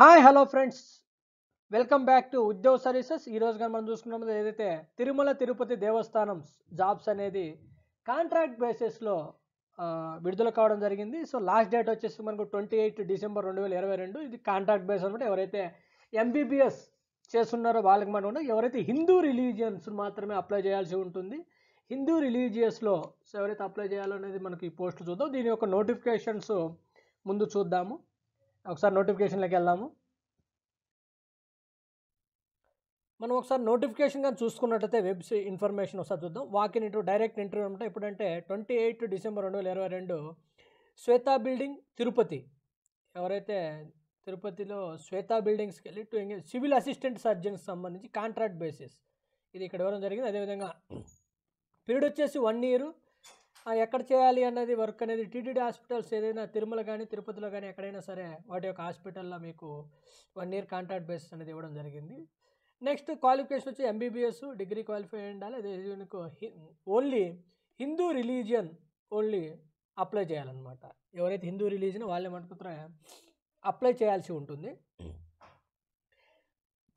hi hello friends welcome back to Udyoga services ఈరోజు కానీ మనం చూసుకున్నాము ఏదైతే తిరుమల తిరుపతి దేవస్థానం జాబ్స్ అనేది కాంట్రాక్ట్ బేసిస్లో విడుదల కావడం జరిగింది సో లాస్ట్ డేట్ వచ్చేసి మనకు ట్వంటీ ఎయిట్ డిసెంబర్ రెండు వేల ఇరవై రెండు ఇది కాంట్రాక్ట్ బేస్ అనమాట ఎవరైతే ఎంబీబీఎస్ చేస్తున్నారో వాళ్ళకి మనం ఎవరైతే హిందూ రిలీజియన్స్ మాత్రమే అప్లై చేయాల్సి ఉంటుంది హిందూ రిలీజియస్లో ఎవరైతే అప్లై చేయాలనేది మనకి ఈ పోస్ట్ చూద్దాం దీని యొక్క నోటిఫికేషన్స్ ముందు చూద్దాము ఒకసారి నోటిఫికేషన్లోకి వెళ్దాము మనం ఒకసారి నోటిఫికేషన్ కానీ చూసుకున్నట్లయితే వెబ్స్ ఇన్ఫర్మేషన్ ఒకసారి చూద్దాం వాకిన్ ఇంటూ డైరెక్ట్ ఇంటర్వ్యూ అంటే ఎప్పుడంటే ట్వంటీ ఎయిట్ డిసెంబర్ రెండు వేల ఇరవై రెండు శ్వేతా బిల్డింగ్ తిరుపతి ఎవరైతే తిరుపతిలో శ్వేతా బిల్డింగ్స్కి వెళ్ళి టు ఎంగేజ్ సివిల్ అసిస్టెంట్ సర్జన్కి సంబంధించి కాంట్రాక్ట్ బేసిస్ ఇది ఇక్కడ ఇవ్వడం జరిగింది అదేవిధంగా పీరియడ్ వచ్చేసి వన్ ఇయర్ ఎక్కడ చేయాలి అన్నది వర్క్ అనేది టీటీడీ హాస్పిటల్స్ ఏదైనా తిరుమల కానీ తిరుపతిలో కానీ ఎక్కడైనా సరే వాటి యొక్క హాస్పిటల్లో మీకు వన్ ఇయర్ కాంట్రాక్ట్ బేసిస్ అనేది ఇవ్వడం జరిగింది నెక్స్ట్ క్వాలిఫికేషన్ వచ్చి ఎంబీబీఎస్ డిగ్రీ క్వాలిఫై ఉండాలి అదే only Hindu religion only apply చేయాలన్నమాట ఎవరైతే హిందూ రిలీజియన్ వాళ్ళే మటుకుతారో అప్లై చేయాల్సి ఉంటుంది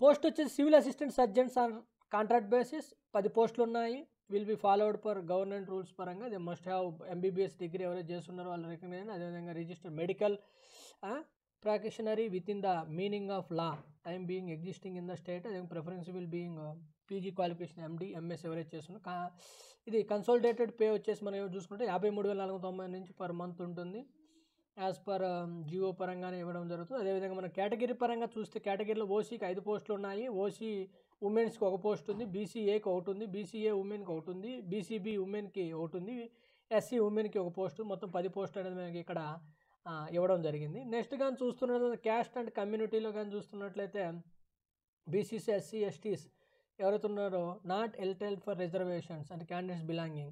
పోస్ట్ వచ్చేసి civil assistant surgeons on contract basis పది పోస్టులు ఉన్నాయి will be followed for government rules పరంగా they must have MBBS degree ఎవరైతే చేస్తున్నారో వాళ్ళు రికగ్నైజ్ అదేవిధంగా register medical practitioner within the meaning of law time being existing in the state అదే preferable being PG qualification MD MS ఎవరైతే చేస్తున్నారు ఇది కన్సోల్టేటెడ్ pay వచ్చేసి మనం చూసుకుంటే యాభై మూడు వేల నాలుగు తొంభై నుంచి పర్ మంత్ ఉంటుంది యాజ్ పర్ జియో పరంగానే ఇవ్వడం జరుగుతుంది అదేవిధంగా మన కేటగిరీ పరంగా చూస్తే కేటగిరీలో ఓసీకి ఐదు పోస్టులు ఉన్నాయి ఓసీ ఉమెన్స్కి ఒక పోస్ట్ ఉంది బీసీఏకి ఒకటి ఉంది బీసీఏ ఉమెన్కి ఒకటి ఉంది బీసీబీ ఉమెన్కి ఒకటి ఉంది ఎస్సీ ఉమెన్కి ఒక పోస్టు మొత్తం పది పోస్ట్ అనేది మనకి ఇక్కడ ఇవ్వడం జరిగింది నెక్స్ట్ కానీ చూస్తున్నట్లయితే క్యాస్ట్ అండ్ కమ్యూనిటీలో కానీ చూస్తున్నట్లయితే బీసీసీ ఎస్సీ ఎస్టీస్ ఎవరైతే ఉన్నారో not eligible for reservations and candidates belonging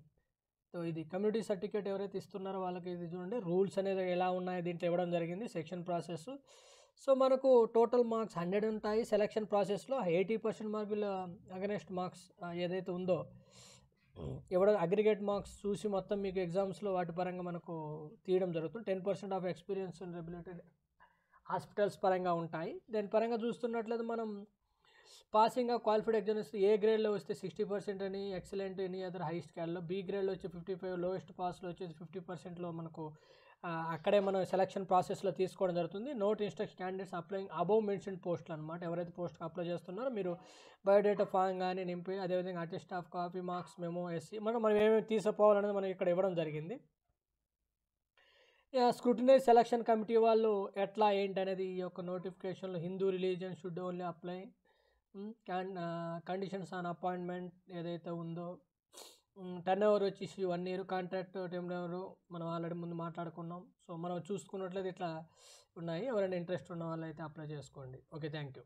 so ఇది కమ్యూనిటీ సర్టిఫికేట్ ఎవరైతే ఇస్తున్నారో వాళ్ళకి ఇది చూడండి రూల్స్ అనేది ఎలా ఉన్నాయో దీంట్లో ఇవ్వడం జరిగింది సెక్షన్ ప్రాసెస్ సో మనకు టోటల్ మార్క్స్ హండ్రెడ్ ఉంటాయి సెలక్షన్ ప్రాసెస్లో ఎయిటీ పర్సెంట్ మార్కుల అగనెస్ట్ మార్క్స్ ఏదైతే ఉందో ఎవడ అగ్రిగేట్ మార్క్స్ చూసి మొత్తం మీకు ఎగ్జామ్స్లో వాటి పరంగా మనకు తీయడం జరుగుతుంది ten percent of experience and hospitals పరంగా ఉంటాయి దాని పరంగా చూస్తున్నట్లయితే మనం passing of qualified exams A గ్రేడ్లో వస్తే సిక్స్టీ పర్సెంట్ అని ఎక్సలెంట్ ఎనీ అదర్ హై స్కేల్లో బీ గ్రేడ్లో వచ్చి ఫిఫ్టీ ఫైవ్ లోయెస్ట్ పాస్లో వచ్చేసి ఫిఫ్టీ పర్సెంట్లో మనకు అక్కడే మనం సెలక్షన్ ప్రాసెస్లో తీసుకోవడం జరుగుతుంది note instruction candidates applying above mention పోస్టులు అనమాట ఎవరైతే పోస్ట్కి అప్లై చేస్తున్నారో మీరు బయోడేటా ఫామ్ కానీ నింపి అదేవిధంగా attest of copy marks memo SC మనం మనం ఏమేమి తీసుకుపోవాలనేది మనం ఇక్కడ ఇవ్వడం జరిగింది స్క్రూటినైజ్ సెలక్షన్ కమిటీ వాళ్ళు ఎట్లా ఏంటి అనేది ఈ యొక్క నోటిఫికేషన్లో Hindu religion should only apply conditions on appointment ఏదైతే ఉందో టర్న్ ఓవర్ వచ్చేసి one year contract turn over మనం ఆల్రెడీ ముందు మాట్లాడుకున్నాం సో మనం చూసుకున్నట్లయితే ఇట్లా ఉన్నాయి ఎవరైనా ఇంట్రెస్ట్ ఉన్న వాళ్ళు అయితే అప్లై చేసుకోండి ఓకే థ్యాంక్ యూ